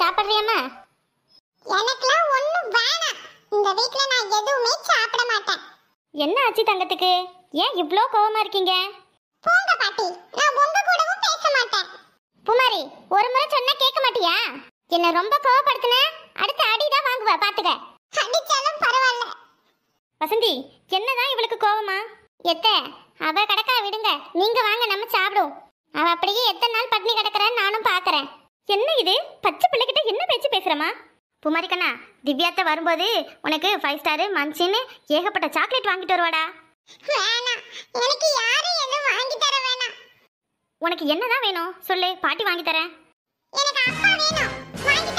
சாப்பிடுறேன் சாப்பிடுறியம்மா எனக்குலாம் ஒன்றும் வேணாம் இந்த வீட்டில் நான் எதுவுமே சாப்பிட மாட்டேன் என்ன ஆச்சு தங்கத்துக்கு ஏன் இவ்வளோ கோவமா இருக்கீங்க போங்க பாட்டி நான் உங்க கூடவும் பேச மாட்டேன் புமாரி ஒரு முறை சொன்னா கேட்க மாட்டியா என்ன ரொம்ப கோவப்படுத்தின அடுத்த அடி தான் வாங்குவ பாத்துக்க அடிச்சாலும் பரவாயில்ல வசந்தி என்னதான் இவளுக்கு கோவமா எத்த அவ கடக்கா விடுங்க நீங்க வாங்க நம்ம சாப்பிடுவோம் அவ அப்படியே எத்தனை நாள் பட்னி கிடக்குறேன்னு நானும் பாக்குறேன் என்ன இது பச்சை பிள்ளைகிட்ட என்ன பேச்சு பேசுகிறமா புமாரிக்கண்ணா திவ்யாத்த வரும்போது உனக்கு ஃபைவ் ஸ்டாரு மன்ச்சின்னு ஏகப்பட்ட சாக்லேட் வாங்கிட்டு வருவாடா எனக்கு யாரும் எதுவும் வாங்கி தர வேணாம் உனக்கு என்னதான் வேணும் சொல்லு பாட்டி வாங்கி தரேன் எனக்கு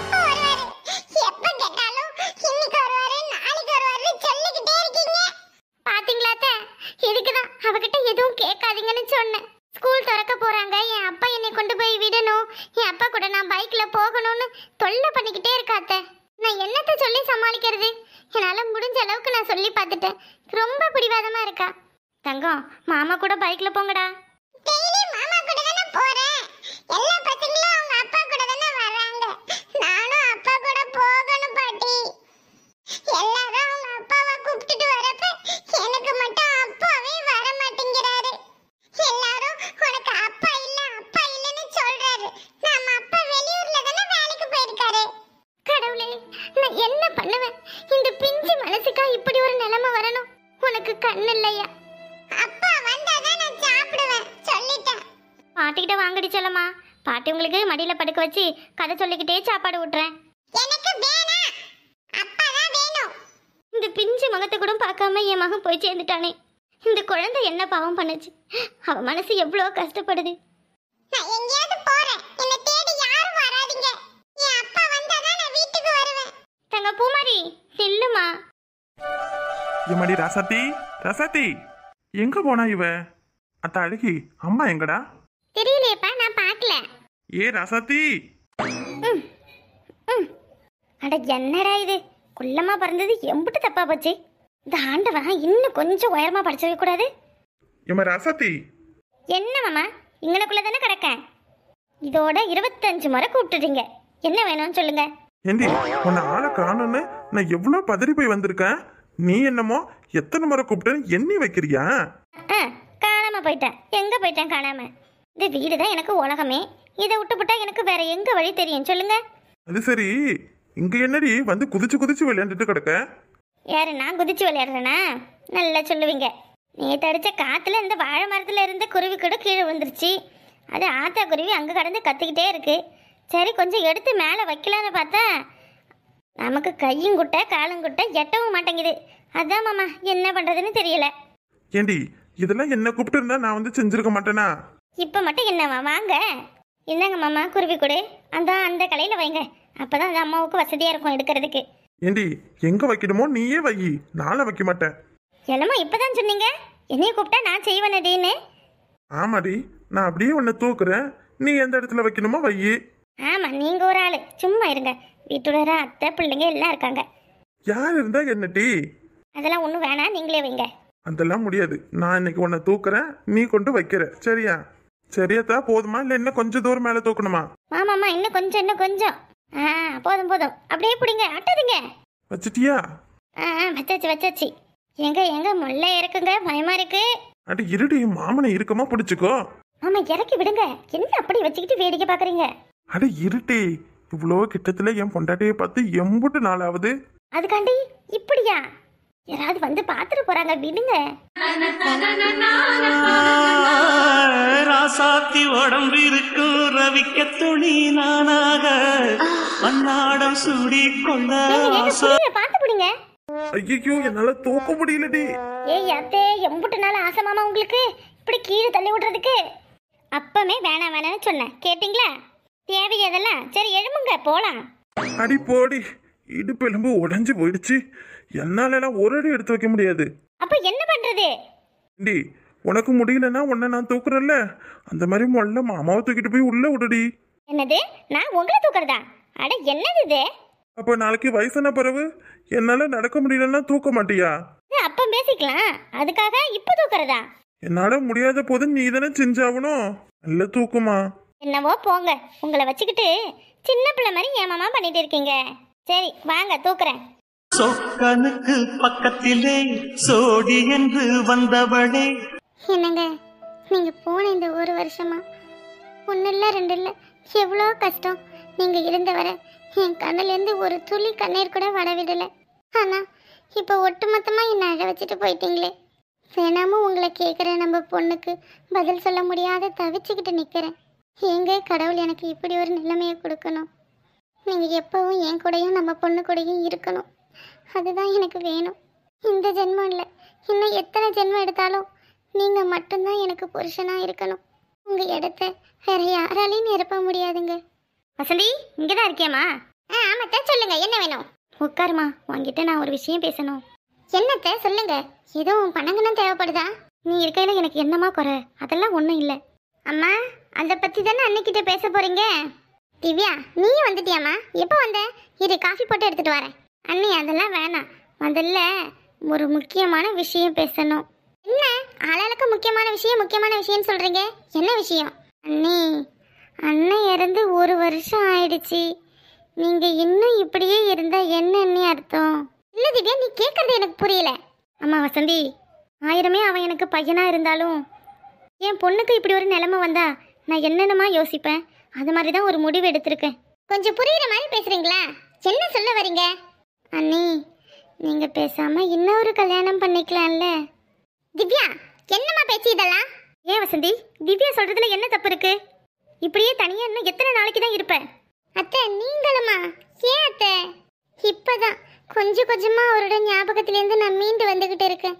அப்பா வேணும் கேட்டாலும் இன்னைக்கு வருவாரு நாளைக்கு வருவாரு சொல்லிக்கிட்டே இருக்கீங்க இதுக்கு தான் அவகிட்ட எதுவும் கேட்காதீங்கன்னு சொன்னேன் ஸ்கூல் திறக்க போறாங்க என் அப்பா என்னை கொண்டு போய் விடணும் என் அப்பா கூட நான் பைக்ல போகணும்னு தொல்லை பண்ணிக்கிட்டே இருக்காத்த நான் என்னத்தை சொல்லி சமாளிக்கிறது என்னால் முடிஞ்ச அளவுக்கு நான் சொல்லி பார்த்துட்டேன் ரொம்ப பிடிவாதமா இருக்கா தங்கம் மாமா கூட பைக்ல போங்கடா என்ன பண்ணுவேன் இந்த பிஞ்சு மனசுக்கா இப்படி ஒரு நிலைமை வரணும் உனக்கு கண் இல்லையா அப்பா வந்தாதான் நான் சாப்பிடுவேன் சொல்லிட்டேன் பாட்டுக்கிட்ட வாங்கடி சொல்லமா பாட்டி உங்களுக்கு மடியில படுக்க வச்சு கதை சொல்லிக்கிட்டே சாப்பாடு ஊட்டுறேன் எனக்கு வேணா அப்பாதான் வேணும் இந்த பிஞ்சு முகத்தை கூட பார்க்காம என் மகன் போய் சேர்ந்துட்டானே இந்த குழந்தை என்ன பாவம் பண்ணுச்சு அவன் மனசு எவ்வளோ கஷ்டப்படுது எம்மாடி ரசதி ரசதி எங்க போனா இவ அத்த அழகி அம்மா எங்கடா தெரியலையப்பா நான் பார்க்கல ஏ ரசதி அட என்னடா இது குள்ளமா பறந்தது எம்புட்டு தப்பா போச்சு இந்த ஆண்டவன் இன்னும் கொஞ்சம் உயரமா படிச்சு கூடாது இம்ம ரசதி என்ன மாமா இங்கனக்குள்ள தானே கிடக்கேன் இதோட இருபத்தஞ்சு முறை கூப்பிட்டுட்டீங்க என்ன வேணும்னு சொல்லுங்க ஏண்டி உன்னை ஆளை காணும்னு நான் எவ்வளோ பதறி போய் வந்திருக்கேன் நீ என்னமோ எத்தனை முறை கூப்பிட்டு எண்ணி வைக்கிறியா காணாம போயிட்டேன் எங்க போயிட்டேன் காணாம இந்த வீடு தான் எனக்கு உலகமே இதை விட்டு போட்டா எனக்கு வேற எங்க வழி தெரியும் சொல்லுங்க அது சரி இங்க என்னடி வந்து குதிச்சு குதிச்சு விளையாண்டுட்டு கிடக்க யாரு நான் குதிச்சு விளையாடுறேனா நல்லா சொல்லுவீங்க நீ அடித்த காற்றுல இந்த வாழை மரத்தில் இருந்து குருவி கூட கீழே விழுந்துருச்சு அது ஆத்தா குருவி அங்கே கடந்து கத்திக்கிட்டே இருக்கு சரி கொஞ்சம் எடுத்து மேலே வைக்கலான்னு பார்த்தா நமக்கு கையும் குட்ட காலும் குட்ட எட்டவும் மாட்டேங்குது அதான் மாமா என்ன பண்றதுன்னு தெரியல ஏண்டி இதெல்லாம் என்ன கூப்பிட்டு இருந்தா நான் வந்து செஞ்சிருக்க மாட்டேனா இப்ப மட்டும் என்னவா வாங்க என்னங்க மாமா குருவி கொடு அந்த அந்த கலையில வைங்க அப்பதான் அந்த அம்மாவுக்கு வசதியா இருக்கும் எடுக்கிறதுக்கு ஏண்டி எங்க வைக்கணுமோ நீயே வை நானும் வைக்க மாட்டேன் என்னமா இப்பதான் சொன்னீங்க என்னைய கூப்பிட்டா நான் செய்வேன் அப்படின்னு ஆமாடி நான் அப்படியே உன்னை தூக்குறேன் நீ எந்த இடத்துல வைக்கணுமோ வை ஆமா நீங்க ஒரு ஆளு சும்மா இருங்க வீட்டோட அத்தை பிள்ளைங்க எல்லாம் இருக்காங்க யார் இருந்தா என்ன அதெல்லாம் ஒன்றும் வேணாம் நீங்களே வைங்க அதெல்லாம் முடியாது நான் இன்னைக்கு உன்னை தூக்குறேன் நீ கொண்டு வைக்கிற சரியா சரியத்தா போதுமா இல்லை இன்னும் கொஞ்சம் தூரம் மேலே தூக்கணுமா மாமாம்மா இன்னும் கொஞ்சம் இன்னும் கொஞ்சம் ஆ போதும் போதும் அப்படியே பிடிங்க அட்டாதீங்க வச்சிட்டியா ஆ வச்சாச்சு வச்சாச்சு எங்க எங்க முல்லை இறக்குங்க பயமா இருக்கு அட இருடி மாமனை இருக்கமா பிடிச்சுக்கோ மாமா இறக்கி விடுங்க என்ன அப்படி வச்சுக்கிட்டு வேடிக்கை பாக்குறீங்க அட இருட்டி இவ்வளோ கிட்டத்துல என் பொண்டாட்டியை பார்த்து எம்புட்டு நாளாவது அதுக்காண்டி இப்படியா யாராவது வந்து பாத்துட்டு போறாங்க விடுங்க ராசாத்தி உடம்பு இருக்கும் ரவிக்க துணி நானாக மண்ணாடம் சூடி கொண்ட பாத்து பிடிங்க ஐயோ என்னால தூக்க முடியலடி ஏய் அத்தே எம்புட்டு நாள் ஆசை மாமா உங்களுக்கு இப்படி கீழே தள்ளி விடுறதுக்கு அப்பமே வேணாம் வேணாம்னு சொன்னேன் கேட்டிங்களா தேவையதெல்லாம் சரி எழுமுங்க போலாம் அடி போடி இடுப்பெலும்பு உடைஞ்சு போயிடுச்சு என்னால எல்லாம் ஒரு அடி எடுத்து வைக்க முடியாது அப்ப என்ன பண்றது டி உனக்கு முடியலன்னா உன்னை நான் தூக்குறேன்ல அந்த மாதிரி மொல்ல மாமாவை தூக்கிட்டு போய் உள்ள விடுடி என்னது நான் உங்களை தூக்குறதா அட என்னது இது அப்ப நாளைக்கு வயசான பிறகு என்னால நடக்க முடியலன்னா தூக்க மாட்டியா இது அப்ப பேசிக்கலாம் அதுக்காக இப்ப தூக்குறதா என்னால முடியாத போது நீ தானே செஞ்சாகணும் நல்ல தூக்குமா என்னவோ போங்க உங்களை வச்சுக்கிட்டு சின்ன பிள்ளை மாதிரி ஏமாமா பண்ணிட்டு இருக்கீங்க சரி வாங்க தூக்குறேன் சொக்கனுக்கு பக்கத்திலே சோடி என்று வந்தவளே என்னங்க நீங்க போன இந்த ஒரு வருஷமா ஒன்னு இல்ல ரெண்டு இல்ல எவ்வளோ கஷ்டம் நீங்க இருந்த வரை என் கண்ணிலேருந்து ஒரு துளி கண்ணீர் கூட வடவிடல ஆனா இப்போ ஒட்டுமொத்தமா என்ன அழ வச்சுட்டு போயிட்டீங்களே தினமும் உங்களை கேட்குற நம்ம பொண்ணுக்கு பதில் சொல்ல முடியாத தவிச்சுக்கிட்டு நிற்கிறேன் எங்கே கடவுள் எனக்கு இப்படி ஒரு நிலைமையை கொடுக்கணும் நீங்கள் எப்போவும் என் கூடயும் நம்ம பொண்ணு கூடையும் இருக்கணும் அதுதான் எனக்கு வேணும் இந்த ஜென்மம் இல்லை இன்னும் எத்தனை ஜென்மம் எடுத்தாலும் நீங்கள் மட்டும்தான் எனக்கு புருஷனாக இருக்கணும் உங்கள் இடத்த வேற யாராலையும் நிரப்ப முடியாதுங்க வசந்தி இங்கே தான் இருக்கேம்மா ஆ ஆமாத்தா சொல்லுங்கள் என்ன வேணும் உட்காருமா உங்ககிட்ட நான் ஒரு விஷயம் பேசணும் என்னத்த சொல்லுங்க எதுவும் பணங்கன்னு தேவைப்படுதா நீ இருக்கையில் எனக்கு என்னம்மா குறை அதெல்லாம் ஒன்றும் இல்லை அம்மா அதை பற்றி தானே அன்னைக்கிட்ட பேச போகிறீங்க திவ்யா நீயும் வந்துட்டியாமா எப்போ வந்த இரு காஃபி போட்டு எடுத்துகிட்டு வரேன் அண்ணி அதெல்லாம் வேணாம் முதல்ல ஒரு முக்கியமான விஷயம் பேசணும் என்ன ஆளாளுக்கு முக்கியமான விஷயம் முக்கியமான விஷயம்னு சொல்கிறீங்க என்ன விஷயம் அண்ணி அண்ணன் இறந்து ஒரு வருஷம் ஆயிடுச்சு நீங்கள் இன்னும் இப்படியே இருந்தால் என்ன அண்ணி அர்த்தம் இல்லை திவ்யா நீ கேட்குறது எனக்கு புரியல ஆமாம் வசந்தி ஆயிரமே அவன் எனக்கு பையனாக இருந்தாலும் என் பொண்ணுக்கு இப்படி ஒரு நிலைமை வந்தா நான் என்னென்னமா யோசிப்பேன் அது மாதிரி தான் ஒரு முடிவு எடுத்திருக்கேன் கொஞ்சம் புரியுற மாதிரி பேசுறீங்களா என்ன சொல்ல வரீங்க அண்ணி நீங்க பேசாம இன்னொரு கல்யாணம் பண்ணிக்கலாம்ல திவ்யா என்னம்மா பேச்சு இதெல்லாம் ஏன் வசந்தி திவ்யா சொல்றதுல என்ன தப்பு இருக்கு இப்படியே தனியா இன்னும் எத்தனை நாளைக்கு தான் இருப்ப அத்தை நீங்களுமா ஏன் அத்தை இப்பதான் கொஞ்சம் கொஞ்சமா அவரோட ஞாபகத்திலேருந்து நான் மீண்டு வந்துகிட்டு இருக்கேன்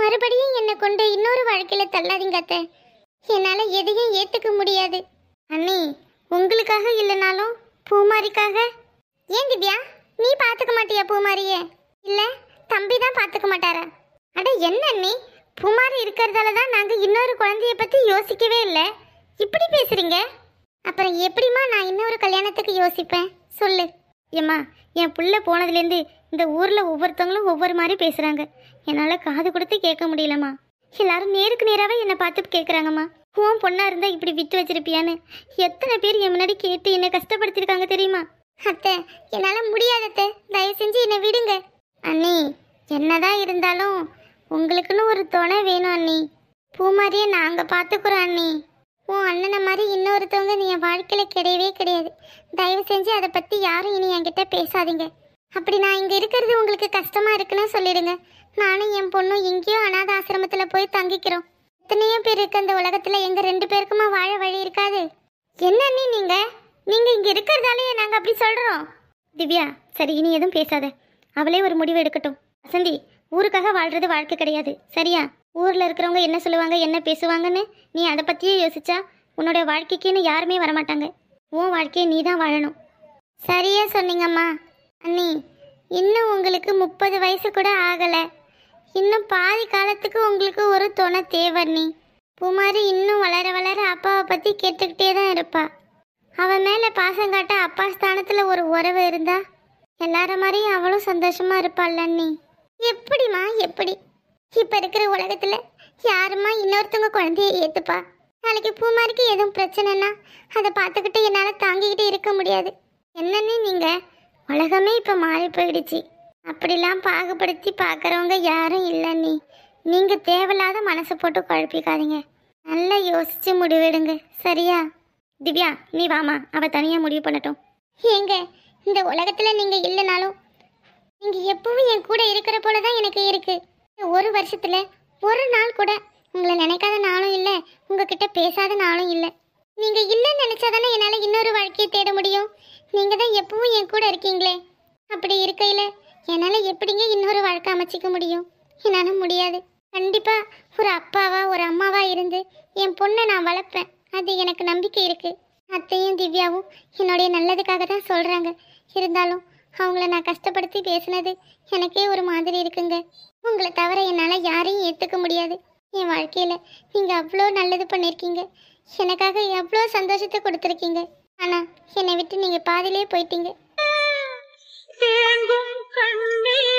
மறுபடியும் என்னை கொண்டு இன்னொரு வாழ்க்கையில தள்ளாதீங்க அத்தை என்னால் எதையும் ஏற்றுக்க முடியாது அண்ணி உங்களுக்காக இல்லைனாலும் பூமாரிக்காக ஏன் திவ்யா நீ பார்த்துக்க மாட்டியா பூமாரியே இல்லை தம்பி தான் பார்த்துக்க மாட்டாரா அட என்ன அண்ணி பூமாரி இருக்கிறதால தான் நாங்கள் இன்னொரு குழந்தைய பற்றி யோசிக்கவே இல்லை இப்படி பேசுகிறீங்க அப்புறம் எப்படிம்மா நான் இன்னொரு கல்யாணத்துக்கு யோசிப்பேன் சொல்லு ஏம்மா என் பிள்ளை போனதுலேருந்து இந்த ஊரில் ஒவ்வொருத்தவங்களும் ஒவ்வொரு மாதிரி பேசுகிறாங்க என்னால் காது கொடுத்து கேட்க முடியலம்மா எல்லாரும் நேருக்கு நேராகவே என்னை பார்த்து கேட்குறாங்கம்மா உன் பொண்ணாக இருந்தால் இப்படி விட்டு வச்சிருப்பியான்னு எத்தனை பேர் என் முன்னாடி கேட்டு என்னை கஷ்டப்படுத்திருக்காங்க தெரியுமா அத்தை என்னால் முடியாது அத்தை தயவு செஞ்சு என்னை விடுங்க அண்ணி என்னதான் இருந்தாலும் உங்களுக்குன்னு ஒரு துணை வேணும் அண்ணி பூ மாதிரியே நாங்கள் பார்த்துக்குறோம் அண்ணி உன் அண்ணனை மாதிரி இன்னொருத்தவங்க நீ என் வாழ்க்கையில் கிடையவே கிடையாது தயவு செஞ்சு அதை பற்றி யாரும் இனி என்கிட்ட பேசாதீங்க அப்படி நான் இங்கே இருக்கிறது உங்களுக்கு கஷ்டமாக இருக்குன்னு சொல்லிடுங்க நானும் என் பொண்ணும் எங்கேயோ அனாத ஆசிரமத்தில் போய் தங்கிக்கிறோம் எத்தனையோ பேர் இருக்க அந்த உலகத்தில் எங்கள் ரெண்டு பேருக்குமா வாழ வழி இருக்காது என்ன நீ நீங்கள் நீங்கள் இங்கே இருக்கிறதாலேயே நாங்கள் அப்படி சொல்கிறோம் திவ்யா சரி இனி எதுவும் பேசாத அவளே ஒரு முடிவு எடுக்கட்டும் வசந்தி ஊருக்காக வாழ்கிறது வாழ்க்கை கிடையாது சரியா ஊரில் இருக்கிறவங்க என்ன சொல்லுவாங்க என்ன பேசுவாங்கன்னு நீ அதை பற்றியே யோசிச்சா உன்னோட வாழ்க்கைக்குன்னு யாருமே வரமாட்டாங்க உன் வாழ்க்கையை நீ தான் வாழணும் சரியா சொன்னீங்கம்மா அண்ணி இன்னும் உங்களுக்கு முப்பது வயசு கூட ஆகலை இன்னும் பாதி காலத்துக்கு உங்களுக்கு ஒரு துணை தேவர்ணி பூமாரி இன்னும் வளர வளர அப்பாவை பற்றி கேட்டுக்கிட்டே தான் இருப்பா அவன் மேலே பாசம் காட்ட அப்பா ஸ்தானத்தில் ஒரு உறவு இருந்தா எல்லார மாதிரியும் அவளும் சந்தோஷமாக இருப்பாள் அண்ணி எப்படிம்மா எப்படி இப்போ இருக்கிற உலகத்தில் யாருமா இன்னொருத்தவங்க குழந்தைய ஏற்றுப்பா நாளைக்கு பூமாரிக்கு எதுவும் பிரச்சனைனா அதை பார்த்துக்கிட்டு என்னால் தாங்கிக்கிட்டு இருக்க முடியாது என்னன்னு நீங்கள் உலகமே இப்போ மாறி போயிடுச்சு அப்படிலாம் பாகுபடுத்தி பார்க்குறவங்க யாரும் இல்லை நீ நீங்கள் தேவையில்லாத மனசை போட்டு குழப்பிக்காதீங்க நல்லா யோசித்து முடிவெடுங்க சரியா திவ்யா நீ வாமா அவள் தனியாக முடிவு பண்ணட்டும் ஏங்க இந்த உலகத்தில் நீங்கள் இல்லைனாலும் நீங்கள் எப்பவும் என் கூட இருக்கிற போல தான் எனக்கு இருக்குது ஒரு வருஷத்தில் ஒரு நாள் கூட உங்களை நினைக்காத நாளும் இல்லை உங்ககிட்ட பேசாத நாளும் இல்லை நீங்கள் இல்லைன்னு நினச்சாதானே என்னால் இன்னொரு வாழ்க்கையை தேட முடியும் நீங்கள் தான் எப்பவும் என் கூட இருக்கீங்களே அப்படி இருக்கையில் என்னால் எப்படிங்க இன்னொரு வாழ்க்கை அமைச்சிக்க முடியும் என்னால் முடியாது கண்டிப்பாக ஒரு அப்பாவா ஒரு அம்மாவா இருந்து என் பொண்ணை நான் வளர்ப்பேன் அது எனக்கு நம்பிக்கை இருக்குது அத்தையும் திவ்யாவும் என்னுடைய நல்லதுக்காக தான் சொல்கிறாங்க இருந்தாலும் அவங்கள நான் கஷ்டப்படுத்தி பேசுனது எனக்கே ஒரு மாதிரி இருக்குங்க உங்களை தவிர என்னால் யாரையும் ஏற்றுக்க முடியாது என் வாழ்க்கையில் நீங்கள் அவ்வளோ நல்லது பண்ணியிருக்கீங்க எனக்காக எவ்வளோ சந்தோஷத்தை கொடுத்துருக்கீங்க ஆனால் என்னை விட்டு நீங்கள் பாதிலே போயிட்டீங்க her knee.